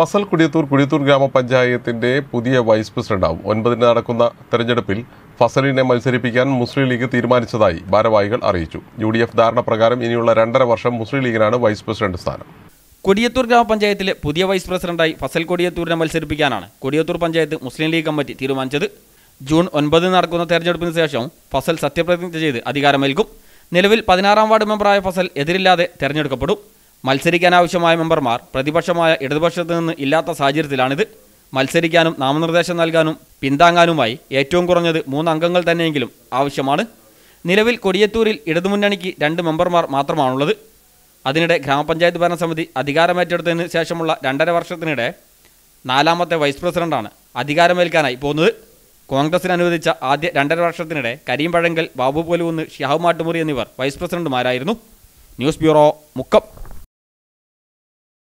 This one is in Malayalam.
ഫസൽ കുടിയത്തൂർ കുടിയത്തൂർ ഗ്രാമപഞ്ചായത്തിന്റെ പുതിയ വൈസ് പ്രസിഡന്റാവും ഒൻപതിന് നടക്കുന്ന തെരഞ്ഞെടുപ്പിൽ ഫസലിനെ മത്സരിപ്പിക്കാൻ മുസ്ലിം ലീഗ് തീരുമാനിച്ചതായി ഭാരവാഹികൾ അറിയിച്ചു യു ഡി എഫ് ധാരണ പ്രകാരം ഇനിയുള്ള രണ്ടര വർഷം മുസ്ലിം ലീഗിനാണ് വൈസ് പ്രസിഡന്റ് സ്ഥാനം കൊടിയത്തൂർ ഗ്രാമപഞ്ചായത്തിലെ പുതിയ വൈസ് പ്രസിഡന്റായി ഫസൽ കൊടിയത്തൂരിനെ മത്സരിപ്പിക്കാനാണ് കൊടിയത്തൂർ പഞ്ചായത്ത് മുസ്ലിം ലീഗ് കമ്മിറ്റി തീരുമാനിച്ചത് ജൂൺ ഒൻപതിന് നടക്കുന്ന തെരഞ്ഞെടുപ്പിന് ശേഷം ഫസൽ സത്യപ്രതിജ്ഞ ചെയ്ത് അധികാരമേൽക്കും നിലവിൽ പതിനാറാം വാർഡ് മെമ്പറായ ഫസൽ എതിരില്ലാതെ തെരഞ്ഞെടുക്കപ്പെടും മത്സരിക്കാനാവശ്യമായ മെമ്പർമാർ പ്രതിപക്ഷമായ ഇടതുപക്ഷത്തു നിന്ന് ഇല്ലാത്ത സാഹചര്യത്തിലാണിത് മത്സരിക്കാനും നാമനിർദ്ദേശം നൽകാനും പിന്താങ്ങാനുമായി ഏറ്റവും കുറഞ്ഞത് മൂന്നംഗങ്ങൾ തന്നെയെങ്കിലും ആവശ്യമാണ് നിലവിൽ കൊടിയത്തൂരിൽ ഇടതുമുന്നണിക്ക് രണ്ട് മെമ്പർമാർ മാത്രമാണുള്ളത് അതിനിടെ ഗ്രാമപഞ്ചായത്ത് ഭരണസമിതി അധികാരമേറ്റെടുത്തതിന് ശേഷമുള്ള രണ്ടര വർഷത്തിനിടെ നാലാമത്തെ വൈസ് പ്രസിഡന്റാണ് അധികാരമേൽക്കാനായി പോകുന്നത് കോൺഗ്രസിന് അനുവദിച്ച ആദ്യ രണ്ടര വർഷത്തിനിടെ കരീം പഴങ്കൽ ബാബു പോലുകുന്ന് ഷിഹാബ് മാട്ടുമുറി എന്നിവർ വൈസ് പ്രസിഡന്റുമാരായിരുന്നു ന്യൂസ് ബ്യൂറോ മുക്കം